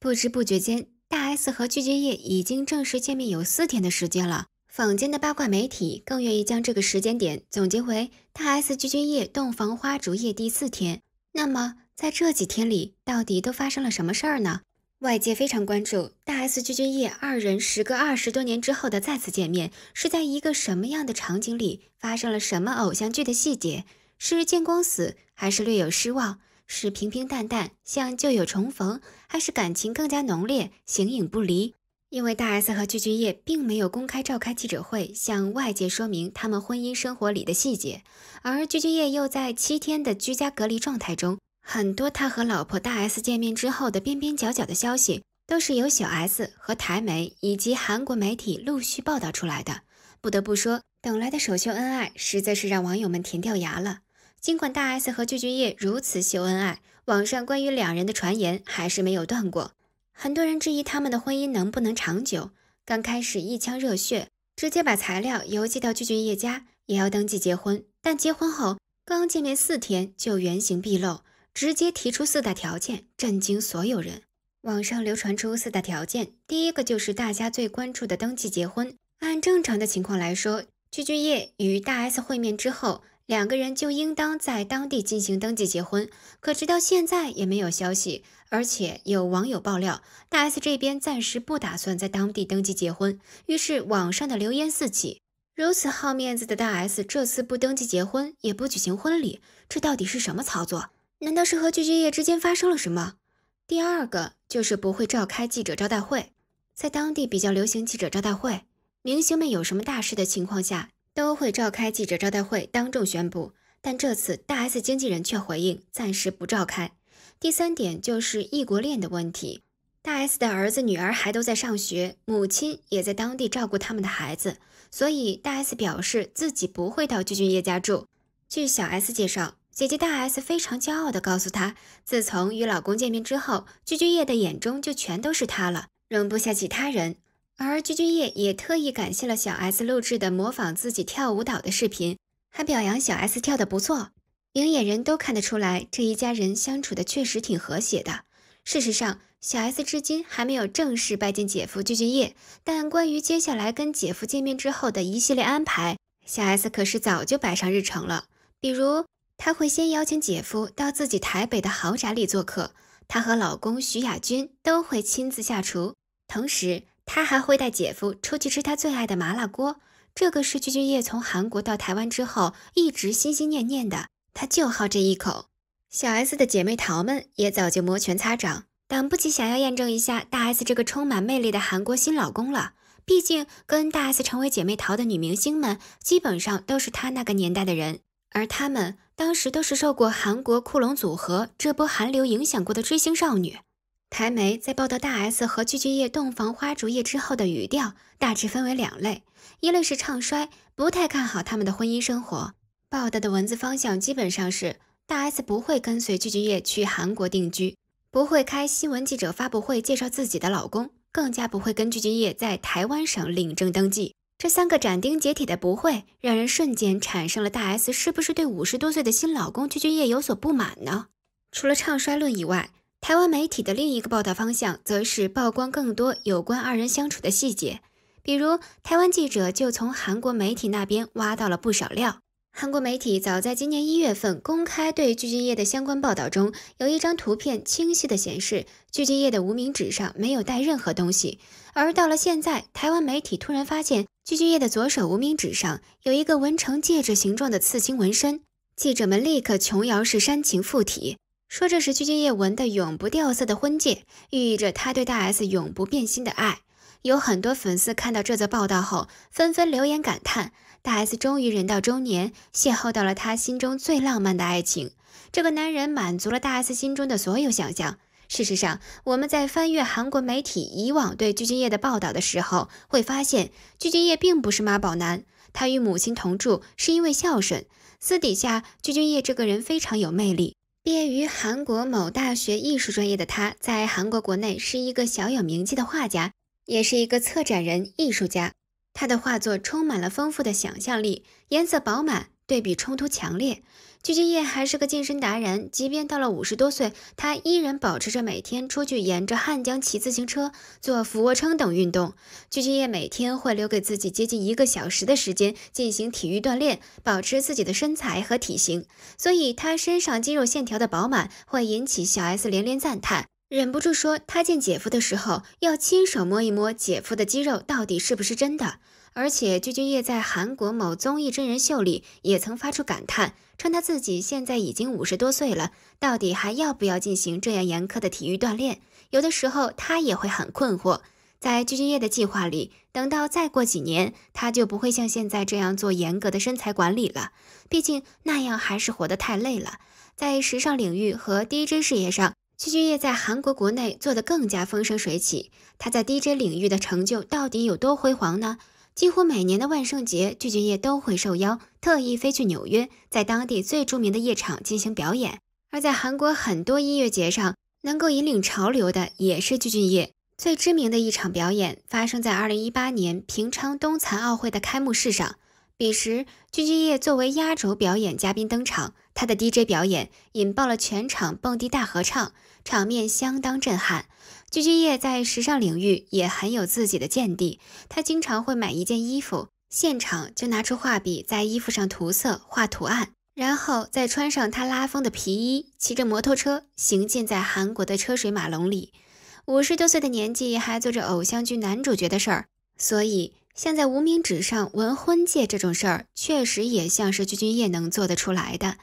不知不觉间，大 S 和具俊晔已经正式见面有四天的时间了。坊间的八卦媒体更愿意将这个时间点总结为大 S 具俊晔洞房花烛夜第四天。那么，在这几天里，到底都发生了什么事儿呢？外界非常关注大 S 具俊晔二人时隔二十多年之后的再次见面，是在一个什么样的场景里，发生了什么偶像剧的细节，是见光死，还是略有失望？是平平淡淡像旧友重逢，还是感情更加浓烈形影不离？因为大 S 和具俊晔并没有公开召开记者会向外界说明他们婚姻生活里的细节，而具俊晔又在七天的居家隔离状态中，很多他和老婆大 S 见面之后的边边角角的消息，都是由小 S 和台媒以及韩国媒体陆续报道出来的。不得不说，等来的首秀恩爱，实在是让网友们甜掉牙了。尽管大 S 和具俊晔如此秀恩爱，网上关于两人的传言还是没有断过。很多人质疑他们的婚姻能不能长久。刚开始一腔热血，直接把材料邮寄到具俊晔家，也要登记结婚。但结婚后刚见面四天就原形毕露，直接提出四大条件，震惊所有人。网上流传出四大条件，第一个就是大家最关注的登记结婚。按正常的情况来说，具俊晔与大 S 会面之后。两个人就应当在当地进行登记结婚，可直到现在也没有消息。而且有网友爆料，大 S 这边暂时不打算在当地登记结婚，于是网上的流言四起。如此好面子的大 S，这次不登记结婚，也不举行婚礼，这到底是什么操作？难道是和鞠俊烨之间发生了什么？第二个就是不会召开记者招待会，在当地比较流行记者招待会，明星们有什么大事的情况下。都会召开记者招待会，当众宣布。但这次大 S 经纪人却回应，暂时不召开。第三点就是异国恋的问题，大 S 的儿子女儿还都在上学，母亲也在当地照顾他们的孩子，所以大 S 表示自己不会到具俊晔家住。据小 S 介绍，姐姐大 S 非常骄傲地告诉她，自从与老公见面之后，具俊晔的眼中就全都是她了，容不下其他人。而鞠婧祎也特意感谢了小 S 录制的模仿自己跳舞蹈的视频，还表扬小 S 跳得不错。明眼人都看得出来，这一家人相处的确实挺和谐的。事实上，小 S 至今还没有正式拜见姐夫鞠婧祎，但关于接下来跟姐夫见面之后的一系列安排，小 S 可是早就摆上日程了。比如，她会先邀请姐夫到自己台北的豪宅里做客，她和老公徐亚军都会亲自下厨，同时。她还会带姐夫出去吃她最爱的麻辣锅，这个是具俊晔从韩国到台湾之后一直心心念念的，他就好这一口。小 S 的姐妹淘们也早就摩拳擦掌，等不及想要验证一下大 S 这个充满魅力的韩国新老公了。毕竟跟大 S 成为姐妹淘的女明星们，基本上都是她那个年代的人，而她们当时都是受过韩国酷龙组合这波韩流影响过的追星少女。台媒在报道大 S 和具俊晔洞房花烛夜之后的语调大致分为两类，一类是唱衰，不太看好他们的婚姻生活。报道的文字方向基本上是大 S 不会跟随具俊晔去韩国定居，不会开新闻记者发布会介绍自己的老公，更加不会跟具俊晔在台湾省领证登记。这三个斩钉截铁的“不会”，让人瞬间产生了大 S 是不是对五十多岁的新老公具俊晔有所不满呢？除了唱衰论以外，台湾媒体的另一个报道方向，则是曝光更多有关二人相处的细节。比如，台湾记者就从韩国媒体那边挖到了不少料。韩国媒体早在今年一月份公开对具俊晔的相关报道中，有一张图片清晰的显示，具俊晔的无名指上没有带任何东西。而到了现在，台湾媒体突然发现，具俊晔的左手无名指上有一个纹成戒指形状的刺青纹身，记者们立刻琼瑶式煽情附体。说这是鞠婧祎纹的永不掉色的婚戒，寓意着他对大 S 永不变心的爱。有很多粉丝看到这则报道后，纷纷留言感叹：“大 S 终于人到中年，邂逅到了她心中最浪漫的爱情。这个男人满足了大 S 心中的所有想象。”事实上，我们在翻阅韩国媒体以往对鞠婧祎的报道的时候，会发现鞠婧祎并不是妈宝男，他与母亲同住是因为孝顺。私底下，鞠婧祎这个人非常有魅力。毕业于韩国某大学艺术专业的他，在韩国国内是一个小有名气的画家，也是一个策展人、艺术家。他的画作充满了丰富的想象力，颜色饱满，对比冲突强烈。鞠婧祎还是个健身达人，即便到了五十多岁，她依然保持着每天出去沿着汉江骑自行车、做俯卧撑等运动。鞠婧祎每天会留给自己接近一个小时的时间进行体育锻炼，保持自己的身材和体型，所以她身上肌肉线条的饱满会引起小 S 连连赞叹。忍不住说，他见姐夫的时候要亲手摸一摸姐夫的肌肉，到底是不是真的？而且，具俊烨在韩国某综艺真人秀里也曾发出感叹，称他自己现在已经五十多岁了，到底还要不要进行这样严苛的体育锻炼？有的时候他也会很困惑。在具俊烨的计划里，等到再过几年，他就不会像现在这样做严格的身材管理了，毕竟那样还是活得太累了。在时尚领域和 DJ 事业上。具俊晔在韩国国内做得更加风生水起，他在 DJ 领域的成就到底有多辉煌呢？几乎每年的万圣节，具俊晔都会受邀，特意飞去纽约，在当地最著名的夜场进行表演。而在韩国很多音乐节上，能够引领潮流的也是具俊晔。最知名的一场表演发生在2018年平昌冬残奥会的开幕式上，彼时具俊晔作为压轴表演嘉宾登场。他的 DJ 表演引爆了全场蹦迪大合唱，场面相当震撼。具俊祎在时尚领域也很有自己的见地，他经常会买一件衣服，现场就拿出画笔在衣服上涂色画图案，然后再穿上他拉风的皮衣，骑着摩托车行进在韩国的车水马龙里。五十多岁的年纪还做着偶像剧男主角的事儿，所以像在无名指上纹婚戒这种事儿，确实也像是具俊祎能做得出来的。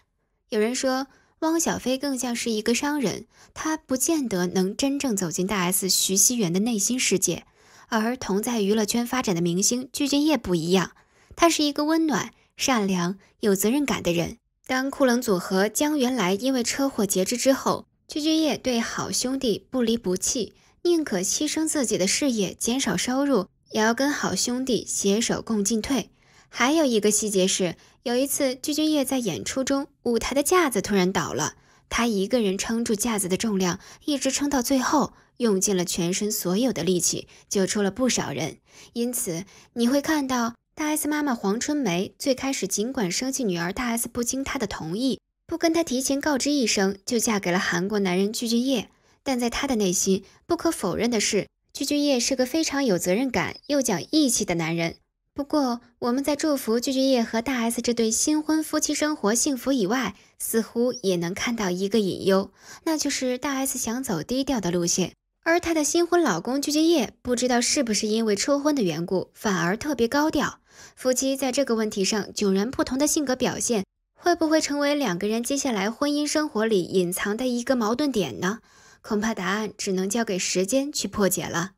有人说，汪小菲更像是一个商人，他不见得能真正走进大 S 徐熙媛的内心世界。而同在娱乐圈发展的明星具俊晔不一样，他是一个温暖、善良、有责任感的人。当酷冷组合将原来因为车祸截肢之后，具俊晔对好兄弟不离不弃，宁可牺牲自己的事业，减少收入，也要跟好兄弟携手共进退。还有一个细节是，有一次，具俊晔在演出中，舞台的架子突然倒了，他一个人撑住架子的重量，一直撑到最后，用尽了全身所有的力气，救出了不少人。因此，你会看到大 S 妈妈黄春梅最开始尽管生气女儿大 S 不经她的同意，不跟她提前告知一声就嫁给了韩国男人具俊晔。但在她的内心，不可否认的是，具俊晔是个非常有责任感又讲义气的男人。不过，我们在祝福鞠婧祎和大 S 这对新婚夫妻生活幸福以外，似乎也能看到一个隐忧，那就是大 S 想走低调的路线，而她的新婚老公鞠婧祎，不知道是不是因为初婚的缘故，反而特别高调。夫妻在这个问题上迥然不同的性格表现，会不会成为两个人接下来婚姻生活里隐藏的一个矛盾点呢？恐怕答案只能交给时间去破解了。